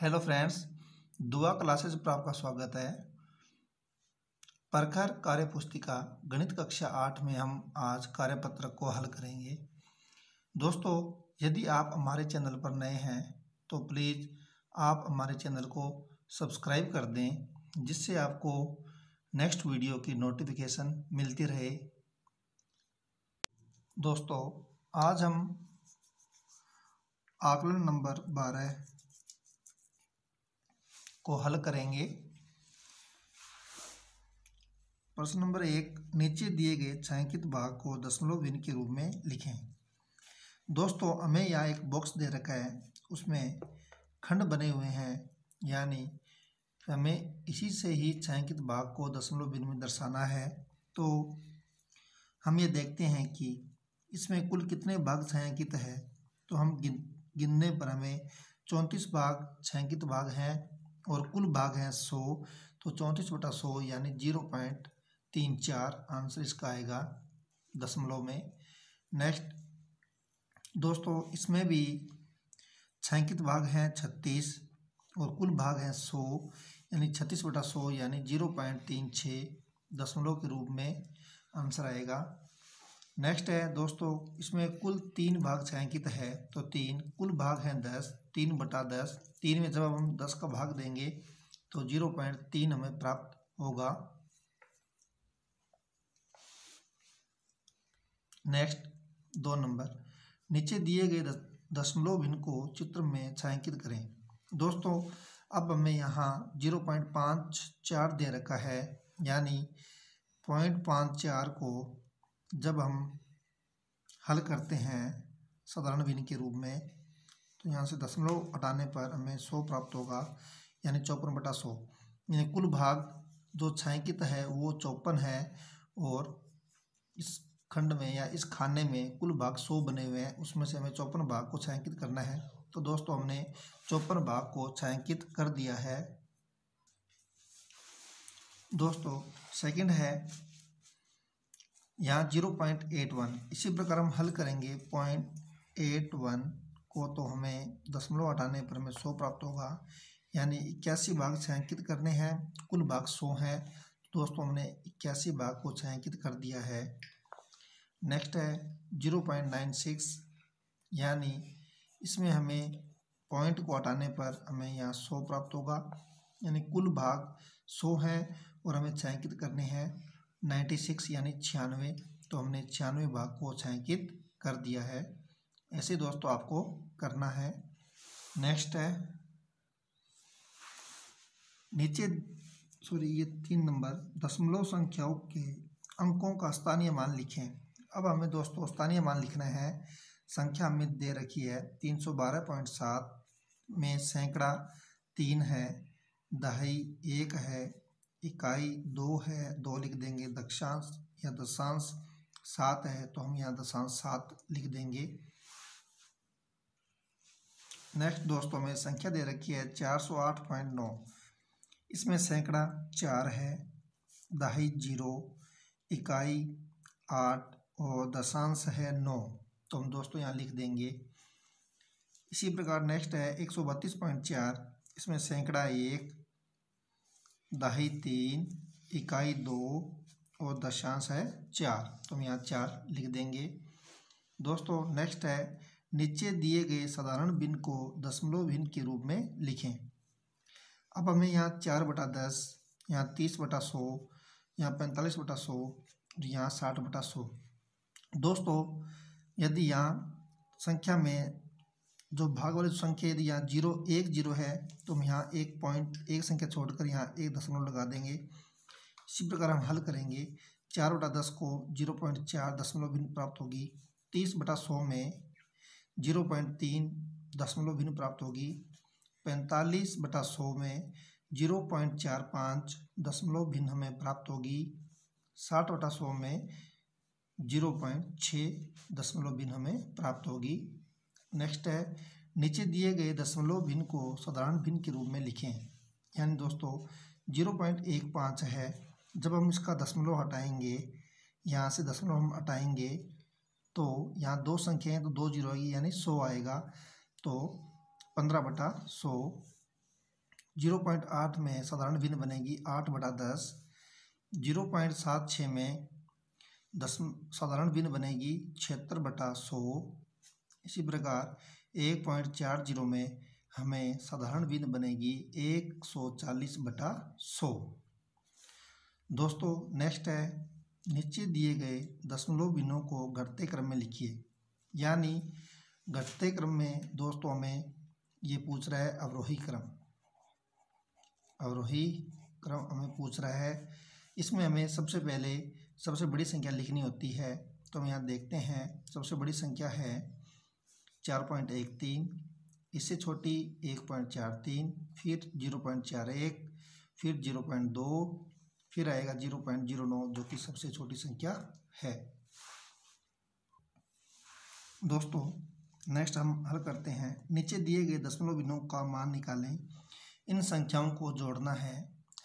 hello friends दुआ classes पर आपका स्वागत है प्रखर कार्य पुस्तिका गणित कक्षा आठ में हम आज कार्यपत्रक को हल करेंगे दोस्तों यदि आप हमारे चैनल पर नए हैं तो प्लीज़ आप हमारे चैनल को सब्सक्राइब कर दें जिससे आपको नेक्स्ट वीडियो की नोटिफिकेशन मिलती रहे दोस्तों आज हम आकलन नंबर बारह को हल करेंगे प्रश्न नंबर एक नीचे दिए गए छायांकित भाग को दशमलव बिन के रूप में लिखें दोस्तों हमें यहाँ एक बॉक्स दे रखा है उसमें खंड बने हुए हैं यानी हमें इसी से ही छायांकित भाग को दशमलव बिन में दर्शाना है तो हम ये देखते हैं कि इसमें कुल कितने भाग छायांकित है तो हम गिन गिनने पर हमें चौंतीस भाग छायांकित भाग हैं और कुल भाग हैं सौ तो चौंतीस बटा सौ यानी जीरो पॉइंट तीन चार आंसर इसका आएगा दशमलव में नेक्स्ट दोस्तों इसमें भी छंकित भाग हैं छत्तीस और कुल भाग हैं सौ यानी छत्तीस बटा सौ यानी जीरो पॉइंट तीन छः दशमलव के रूप में आंसर आएगा नेक्स्ट है दोस्तों इसमें कुल तीन भाग छायांकित है तो तीन कुल भाग हैं दस तीन बटा दस तीन में जब हम दस का भाग देंगे तो जीरो पॉइंट तीन हमें प्राप्त होगा नेक्स्ट दो नंबर नीचे दिए गए दशमलव भिन्न को चित्र में छायांकित करें दोस्तों अब हमें यहाँ जीरो पॉइंट पाँच चार दे रखा है यानी पॉइंट पाँच चार को जब हम हल करते हैं साधारण भिन्न के रूप में यहाँ से दशमलव हटाने पर हमें सौ प्राप्त होगा यानी चौपन बटा सौ यानी कुल भाग जो छायांकित है वो चौपन है और इस खंड में या इस खाने में कुल भाग सौ बने हुए हैं उसमें से हमें चौपन भाग को छायांकित करना है तो दोस्तों हमने चौपन भाग को छायांकित कर दिया है दोस्तों सेकंड है यहाँ जीरो पॉइंट एट वन इसी प्रकार हम हल करेंगे पॉइंट एट वन को तो हमें दशमलव हटाने पर हमें सौ प्राप्त होगा यानी इक्यासी भाग छायांकित करने हैं कुल भाग सौ है तो दोस्तों हमने इक्यासी भाग को छायांकित कर दिया है नेक्स्ट है जीरो पॉइंट नाइन सिक्स यानी इसमें हमें पॉइंट को हटाने पर हमें यहाँ सौ प्राप्त होगा यानी कुल भाग सौ है और हमें छायांकित करने हैं नाइन्टी सिक्स यानी छियानवे तो हमने छियानवे भाग को छायांकित कर दिया है ऐसे दोस्तों आपको करना है नेक्स्ट है नीचे सॉरी ये तीन नंबर दशमलव संख्याओं के अंकों का स्थानीय मान लिखें अब हमें दोस्तों स्थानीय मान लिखना है संख्या हमें दे रखी है तीन सौ बारह पॉइंट सात में सैकड़ा तीन है दहाई एक है इकाई दो है दो लिख देंगे दक्षांश या दशांश सात है तो हम यहाँ दशांश सात लिख देंगे नेक्स्ट दोस्तों में संख्या दे रखी है चार सौ आठ पॉइंट नौ इसमें सैकड़ा चार है दहाई जीरो इकाई आठ और दशांश है नौ तो हम दोस्तों यहाँ लिख देंगे इसी प्रकार नेक्स्ट है एक सौ बत्तीस पॉइंट चार इसमें सैकड़ा एक दहाई तीन इकाई दो और दशांश है चार तो हम यहाँ चार लिख देंगे दोस्तों नेक्स्ट है नीचे दिए गए साधारण भिन्न को दशमलव भिन्न के रूप में लिखें अब हमें यहाँ चार बटा दस यहाँ तीस बटा सौ यहाँ पैंतालीस बटा सौ और यहाँ साठ बटा सौ दोस्तों यदि यहाँ संख्या में जो भाग वाली संख्या यदि यहाँ जीरो एक जीरो है तो हम यहाँ एक पॉइंट एक संख्या छोड़कर यहाँ एक दशमलव लगा देंगे इसी प्रकार हम हल करेंगे चार बटा दस को जीरो पॉइंट चार दशमलव भिन्न प्राप्त होगी तीस बटा सौ में जीरो पॉइंट तीन दशमलव भिन्न प्राप्त होगी पैंतालीस बटा सौ में जीरो पॉइंट चार पाँच दशमलव भिन्न हमें प्राप्त होगी साठ बटा सौ में जीरो पॉइंट छः दशमलव भिन्न हमें प्राप्त होगी नेक्स्ट है नीचे दिए गए दशमलव भिन्न को साधारण भिन्न के रूप में लिखें यानी दोस्तों जीरो पॉइंट एक पाँच है जब हम इसका दशमलव हटाएंगे यहाँ से दशमलव हम हटाएंगे तो यहाँ दो संख्या है तो दो जीरो आएगी यानी सौ आएगा तो पंद्रह बटा सौ जीरो पॉइंट आठ में साधारण भिन्न बनेगी आठ बटा दस जीरो पॉइंट सात छः में दस साधारण भिन्न बनेगी छिहत्तर बटा सौ इसी प्रकार एक पॉइंट चार जीरो में हमें साधारण भिन्न बनेगी एक सौ चालीस बटा सौ दोस्तों नेक्स्ट है नीचे दिए गए दशमलव बिनों को घटते क्रम में लिखिए यानी घटते क्रम में दोस्तों हमें ये पूछ रहा है अवरोही क्रम अवरोही क्रम हमें पूछ रहा है इसमें हमें सबसे पहले सबसे बड़ी संख्या लिखनी होती है तो हम यहाँ देखते हैं सबसे बड़ी संख्या है चार पॉइंट एक तीन इससे छोटी एक पॉइंट चार तीन फिर जीरो पॉइंट चार एक फिर जीरो पॉइंट दो फिर आएगा जीरो पॉइंट जीरो नौ जो कि सबसे छोटी संख्या है दोस्तों नेक्स्ट हम हल करते हैं नीचे दिए गए दशमलव बिंदुओं का मान निकालें इन संख्याओं को जोड़ना है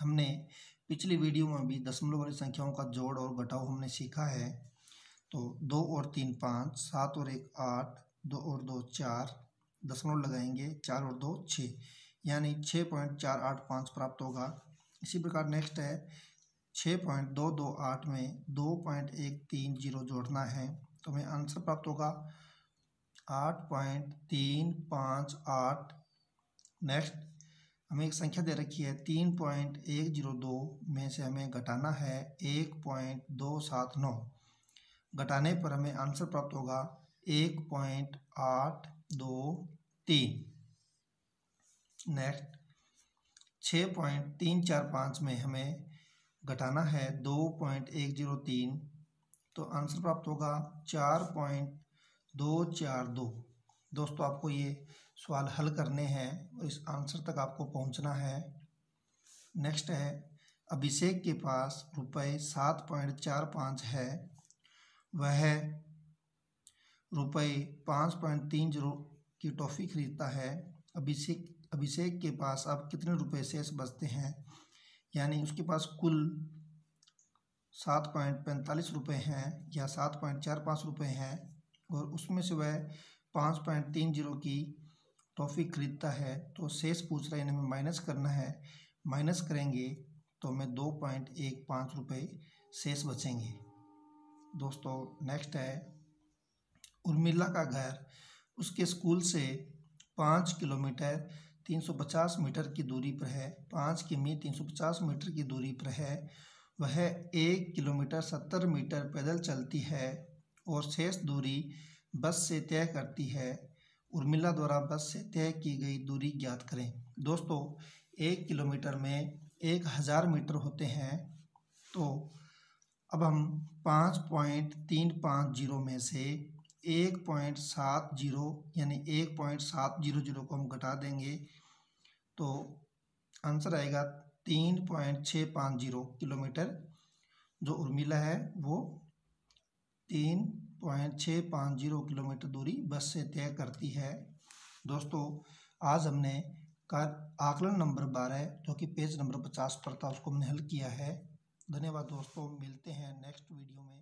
हमने पिछली वीडियो में भी दशमलव वाली संख्याओं का जोड़ और घटाव हमने सीखा है तो दो और तीन पाँच सात और एक आठ दो और दो चार दशमलव लगाएंगे चार और दो छः यानी छः पॉइंट चार आठ पाँच प्राप्त होगा इसी प्रकार नेक्स्ट है छः पॉइंट दो दो आठ में दो पॉइंट एक तीन जीरो जोड़ना है तो हमें आंसर प्राप्त होगा आठ पॉइंट तीन पाँच आठ नेक्स्ट हमें एक संख्या दे रखी है तीन पॉइंट एक जीरो दो में से हमें घटाना है एक पॉइंट दो सात नौ घटाने पर हमें आंसर प्राप्त होगा एक पॉइंट आठ दो तीन नेक्स्ट छः पॉइंट तीन चार पाँच में हमें घटाना है दो पॉइंट एक जीरो तीन तो आंसर प्राप्त होगा चार पॉइंट दो चार दो दोस्तों आपको ये सवाल हल करने हैं और इस आंसर तक आपको पहुंचना है नेक्स्ट है अभिषेक के पास रुपये सात पॉइंट चार पाँच है वह रुपये पाँच पॉइंट तीन जीरो की टॉफ़ी खरीदता है अभिषेक अभिषेक के पास अब कितने रुपए शेष बचते हैं यानी उसके पास कुल सात पॉइंट पैंतालीस रुपये हैं या सात पॉइंट चार पाँच रुपये हैं और उसमें से वह पाँच पॉइंट तीन जीरो की टॉफ़ी खरीदता है तो शेष पूछ रहा है इन्हें माइनस करना है माइनस करेंगे तो हमें दो पॉइंट एक पाँच रुपये शेष बचेंगे दोस्तों नेक्स्ट है उर्मिला का घर उसके स्कूल से पाँच किलोमीटर 350 मीटर की दूरी पर है पाँच किमी 350 मीटर की दूरी पर है वह एक किलोमीटर सत्तर मीटर पैदल चलती है और शेष दूरी बस से तय करती है उर्मिला द्वारा बस से तय की गई दूरी ज्ञात करें दोस्तों एक किलोमीटर में एक हज़ार मीटर होते हैं तो अब हम पाँच पॉइंट तीन पाँच जीरो में से एक पॉइंट सात जीरो यानी एक पॉइंट सात जीरो जीरो को हम घटा देंगे तो आंसर आएगा तीन पॉइंट छः पाँच जीरो किलोमीटर जो उर्मिला है वो तीन पॉइंट छः पाँच जीरो किलोमीटर दूरी बस से तय करती है दोस्तों आज हमने कार आकलन नंबर बारह जो कि पेज नंबर पचास पर था उसको हमने हल किया है धन्यवाद दोस्तों मिलते हैं नेक्स्ट वीडियो में